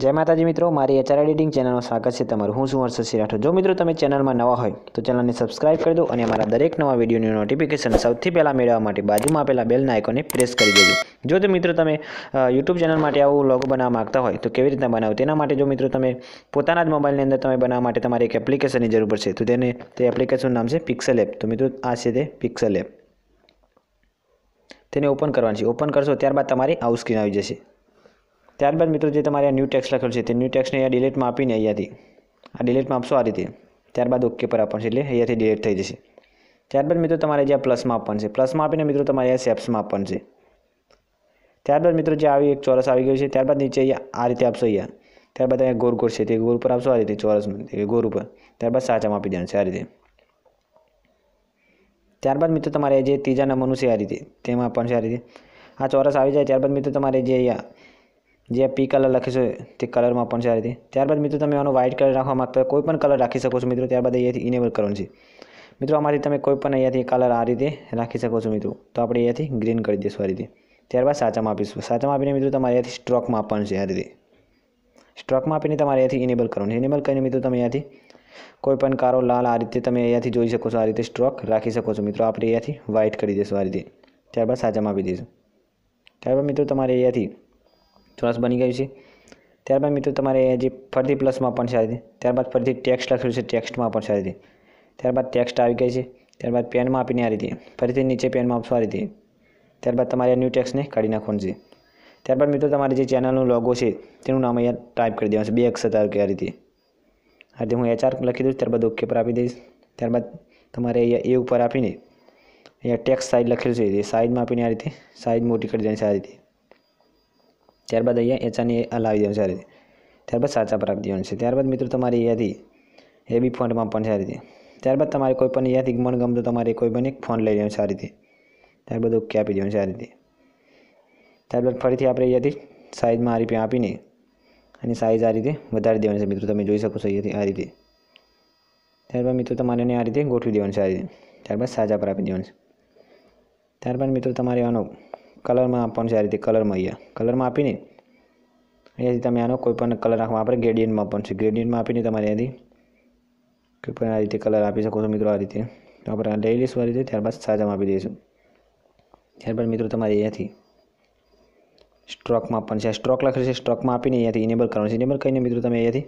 જય માતાજી મિત્રો મારી એચઆર એડિટિંગ ચેનલમાં સ્વાગત છે તમારું હું છું હર્ષસિંહ રાઠોડ જો મિત્રો તમે ચેનલમાં નવા હોય તો ચેનલને સબસ્ક્રાઇબ કરી દો અને અમારા દરેક નવા વિડીયોની નોટિફિકેશન સૌથી પહેલાં મેળવવા માટે બાજુમાં આપેલા બેલના આઇકોનને પ્રેસ કરી દેજો જો તો મિત્રો તમે યુટ્યુબ ચેનલ માટે આવું લોગો બનાવવા માગતા હોય તો કેવી રીતના બનાવો તેના માટે જો મિત્રો તમે પોતાના જ મોબાઈલની અંદર તમે બનાવવા માટે તમારે એક એપ્લિકેશનની જરૂર પડશે તો તેને તે એપ્લિકેશનનું નામ છે પિક્સલ એપ તો મિત્રો આ છે તે પિક્સલ એપ તેને ઓપન કરવાની છે ઓપન કરશો ત્યારબાદ તમારી આવું સ્ક્રીન આવી જશે ત્યારબાદ મિત્રો જે તમારે આ ન્યૂ ટેક્સ લખેલું છે તે ન્યૂ ટેક્સને અહીંયા ડિલેટમાં આપીને અહીંયાથી આ ડિલેટમાં આપશો આ રીતે ત્યારબાદ ઓકે પર આપવાનું છે એટલે અહીંયાથી ડિલેટ થઈ જશે ત્યારબાદ મિત્રો તમારે જે પ્લસમાં આપવાનું છે પ્લસમાં આપીને મિત્રો તમારે અહીંયા સેપ્સમાં આપવાનું છે ત્યારબાદ મિત્રો જે આવી એક ચોરસ આવી ગયું છે ત્યારબાદ નીચે અહીંયા આ રીતે આપશો અહીંયા ત્યારબાદ અહીંયા ગોર ગોર છે તે ગોર ઉપર આપશો આ રીતે ચોરસમાં ગોર ઉપર ત્યારબાદ સાચામાં આપી દેવાનું છે આ રીતે ત્યારબાદ મિત્રો તમારે જે ત્રીજા નંબરનું છે આ રીતે તેમાં આપવાનું છે આ રીતે આ ચોરસ આવી જાય ત્યારબાદ મિત્રો તમારે જે અહીંયા જે પી કલર લખીશું તે કલરમાં પણ છે આ રીતે ત્યારબાદ મિત્રો તમે આનો વ્હાઇટ કલર રાખવા માગતા કોઈ પણ કલર રાખી શકો છો મિત્રો ત્યારબાદ અહીંયાથી ઇનેબલ કરવાનું છે મિત્રો આમાંથી તમે કોઈ પણ અહીંયાથી કલર આ રીતે રાખી શકો છો મિત્રો તો આપણે અહીંયાથી ગ્રીન કરી દઈશું આ રીતે ત્યારબાદ સાચામાં આપીશું સાચામાં આપીને મિત્રો તમારે અહીંયાથી સ્ટ્રોકમાં આપવાનું છે આ રીતે સ્ટ્રોકમાં આપીને તમારે અહીંયાથી ઇનેબલ કરવાનું છે ઇનેબલ કરીને મિત્રો તમે અહીંયાથી કોઈ પણ કારો લાલ આ રીતે તમે અહીંયાથી જોઈ શકો છો આ રીતે સ્ટ્રોક રાખી શકો છો મિત્રો આપણે અહીંયાથી વ્હાઇટ કરી દઈશું આ રીતે ત્યારબાદ સાચામાં આપી દઈશું ત્યારબાદ મિત્રો તમારે અહીંયાથી ચોરસ બની ગયું છે ત્યારબાદ મિત્રો તમારે જે ફરીથી પ્લસમાં પણ છે ત્યારબાદ ફરીથી ટેક્સ્ટ લખેલું છે ટેક્સ્ટમાં પણ છે આ ત્યારબાદ ટેક્સ્ટ આવી ગઈ છે ત્યારબાદ પેનમાં આપીને આ રીતે ફરીથી નીચે પેનમાં આપશો આ રીતે ત્યારબાદ તમારે ન્યૂ ટેક્સ્ટને કાઢી નાખવાનું છે ત્યારબાદ મિત્રો તમારે જે ચેનલનું લોગો છે તેનું નામ અહીંયા ટાઈપ કરી દેવાનું છે બે અક્ષર ધારો કે આ રીતે આ રીતે હું એચઆર લખી દઈશ ત્યારબાદ ઓકે પર આપી દઈશ ત્યારબાદ તમારે અહીંયા એ ઉપર આપીને અહીંયા ટેક્સ સાઇઝ લખેલું છે એ સાઇઝમાં આપીને આ રીતે સાઇઝ મોટી કરી દેવાની છે આ રીતે ત્યારબાદ અહીંયા એચાની લાવી દેવાનું સારી રીતે ત્યારબાદ સાચા પર આપી દેવાનું છે ત્યારબાદ મિત્રો તમારી અહીંયાથી એ બી ફોન્ટમાં પણ સારી રીતે ત્યારબાદ તમારે કોઈ પણ અહીંયાથી મનગમતો તમારે કોઈ પણ એક ફોન લઈ લેવાનું સારી રીતે ત્યારબાદ ઓકે આપી દેવાનું સારી રીતે ત્યારબાદ ફરીથી આપણે અહીંયાથી સાઇઝમાં આ રીતે આપીને અને સાઇઝ આ રીતે વધારી દેવાની છે મિત્રો તમે જોઈ શકો છો અહીંયાથી આ રીતે ત્યારબાદ મિત્રો તમારે એને આ રીતે ગોઠવી દેવાનું છે આ રીતે ત્યારબાદ સાજા પર આપી દેવાનું છે ત્યારબાદ મિત્રો તમારે આનો કલરમાં આપવાનું છે આ રીતે કલરમાં અહીંયા કલરમાં આપીને અહીંયાથી તમે આનો કોઈ પણ કલર રાખવા આપણે ગ્રેડિયન્ટમાં પણ છે ગ્રેડિયન્ટમાં આપીને તમારે અહીંયાથી કોઈ પણ આ રીતે કલર આપી શકો છો મિત્રો આ રીતે તો આપણે લઈ લઈશું આ રીતે ત્યારબાદ સાજામાં આપી દઈશું ત્યારબાદ મિત્રો તમારે અહીંયાથી સ્ટ્રોકમાં પણ છે સ્ટ્રોક લખેલું છે સ્ટ્રોકમાં આપીને અહીંયાથી ઇનેબલ કરવાનું છે ઇનેબલ કરીને મિત્રો તમે અહીંયાથી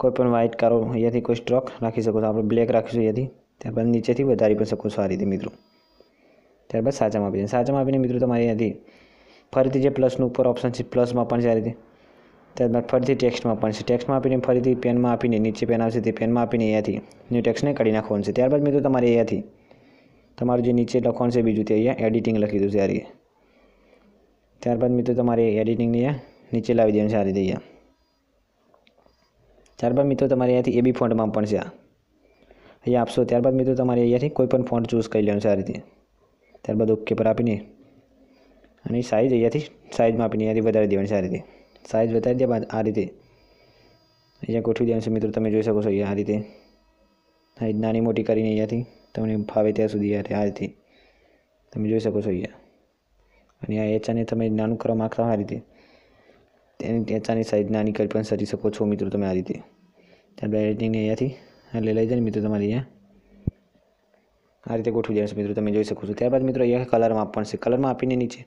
કોઈ પણ વ્હાઇટ કરો અહીંયાથી કોઈ સ્ટ્રોક રાખી શકો છો આપણે બ્લેક રાખીશું અહીંયાથી ત્યારબાદ નીચેથી વધારી પણ શકો છો આ રીતે મિત્રો ત્યારબાદ સાચામાં આપી દે સાચામાં આપીને મિત્રો તમારે અહીંયાથી ફરીથી જે પ્લસનું ઉપર ઓપ્શન છે પ્લસમાં પણ છે રીતે ત્યારબાદ ફરીથી ટેક્સ્ટમાં પણ છે ટેક્સ્ટમાં આપીને ફરીથી પેનમાં આપીને નીચે પેન આવશે તે પેનમાં આપીને અહીંયાથી ન્યૂ ટેક્સ્ટને કાઢી નાખવાનું છે ત્યારબાદ મિત્રો તમારે અહીંયાથી તમારું જે નીચે લખવાનું છે બીજું તે અહીંયા એડિટિંગ લખી દઉં છે આ ત્યારબાદ મિત્રો તમારે એડિટિંગને અહીંયા નીચે લાવી દેવાનું છે આ રીતે અહીંયા ત્યારબાદ મિત્રો તમારે અહીંયાથી એ બી ફોન્ટમાં પણ છે અહીંયા આપશો ત્યારબાદ મિત્રો તમારે અહીંયાથી કોઈ પણ ફોન્ટ ચૂઝ કરી લેવાનું છે આ રીતે ત્યારબાદ ઓકે પર આપીને અને સાઇઝ અહીંયાથી સાઇઝમાં આપીને અહીંયાથી વધારી દેવાની સારી રીતે સાઇઝ વધારી દેવા બાદ આ રીતે અહીંયા ગોઠવી દેવાનું છે મિત્રો તમે જોઈ શકો છો અહીંયા આ રીતે સાઈઝ નાની મોટી કરીને અહીંયાથી તમને ફાવે ત્યાં સુધી આ રીતે તમે જોઈ શકો છો અહીંયા અને આ એચાને તમે નાનું કરવા માગતા આ રીતે તેની એચાની સાઈઝ નાની કરી પણ સરી શકો છો મિત્રો તમે આ રીતે ત્યારબાદ એડિટિંગને અહીંયાથી એટલે લઈ જાય મિત્રો તમારે અહીંયા આ રીતે ગોઠવી દેવાનું છે મિત્રો તમે જોઈ શકો છો ત્યારબાદ મિત્રો અહીંયા કલરમાં આપવાનું છે કલરમાં આપીને નીચે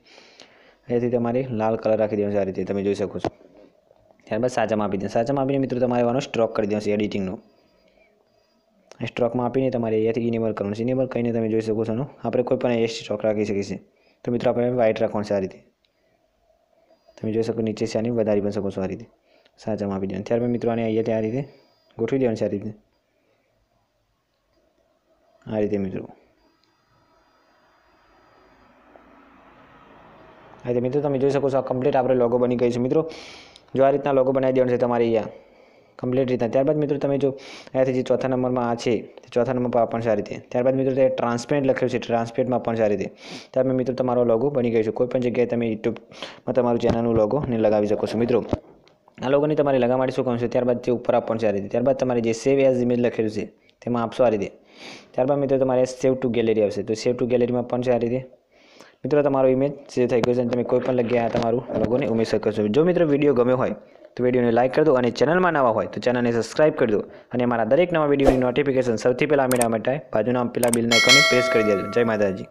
અહીંયાથી તમારે લાલ કલર રાખી દેવાનો છે આ રીતે તમે જોઈ શકો છો ત્યારબાદ સાચામાં આપી દે સાચામાં આપીને મિત્રો તમારે એવાનો સ્ટ્રોક કરી દેવાનો છે એડિટિંગનો સ્ટ્રોકમાં આપીને તમારે અહીંયાથી ઇનેબલ કરવાનું છે ઇનેબલ કરીને તમે જોઈ શકો છો આપણે કોઈ પણ એ સ્ટ્રોક રાખી શકીએ છીએ તો મિત્રો આપણે વ્હાઇટ રાખવાનું છે આ રીતે તમે જોઈ શકો નીચે છે આની વધારી પણ શકો છો આ રીતે સાચામાં આપી દેવાનું ત્યારબાદ મિત્રો આને અહીંયા આ રીતે ગોઠવી દેવાનું છે આ રીતે આ રીતે મિત્રો આ રીતે મિત્રો તમે જોઈ શકો છો આ કમ્પ્લીટ આપણે લોગો બની ગઈ છે મિત્રો જો આ રીતના લોગો બનાવી દેવાનો છે તમારી અહીંયા કમ્પ્લીટ રીતના ત્યારબાદ મિત્રો તમે જો અહીંયાથી જે ચોથા નંબરમાં આ છે તે ચોથા નંબર પર આપણ સારી રીતે ત્યારબાદ મિત્રો તે ટ્રાન્સપેરન્ટ લખ્યું છે ટ્રાન્સપેરન્ટમાં પણ સારી રીતે ત્યારબાદ મિત્રો તમારો લોગો બની ગયો છે કોઈપણ જગ્યાએ તમે યુટ્યુબમાં તમારું ચેનલનું લોગો ને લગાવી શકો છો મિત્રો આ લોકોની તમારે લગાવવા માટે શું કહું છું ત્યારબાદ તે ઉપર આપણ સારી રીતે ત્યારબાદ તમારે જે સેવ એઝ ઇમેજ લખેલું છે તેમાં આપશો આ રીતે ત્યારબાદ મિત્રો તમારે સેવ ટુ ગેલેરી આવશે તો સેવ ટુ ગેલેરીમાં પણ છે આ રીતે મિત્રો તમારો ઇમેજ સેવ થઈ ગયો છે અને તમે કોઈ પણ જગ્યાએ તમારું લોગોને ઉમેરી શકો છો જો મિત્રો વિડીયો ગમ્યો હોય તો વિડીયોને લાઇક કરી દો અને ચેનલમાં નવા હોય તો ચેનલને સબસ્ક્રાઇબ કરી દો અને મારા દરેક નવા વિડીયોની નોટિફિકેશન સૌથી પહેલાં મેળવવા માટે બાજુના પેલા બિલના આઇકોનને પ્રેસ કરી દેજો જય માતાજી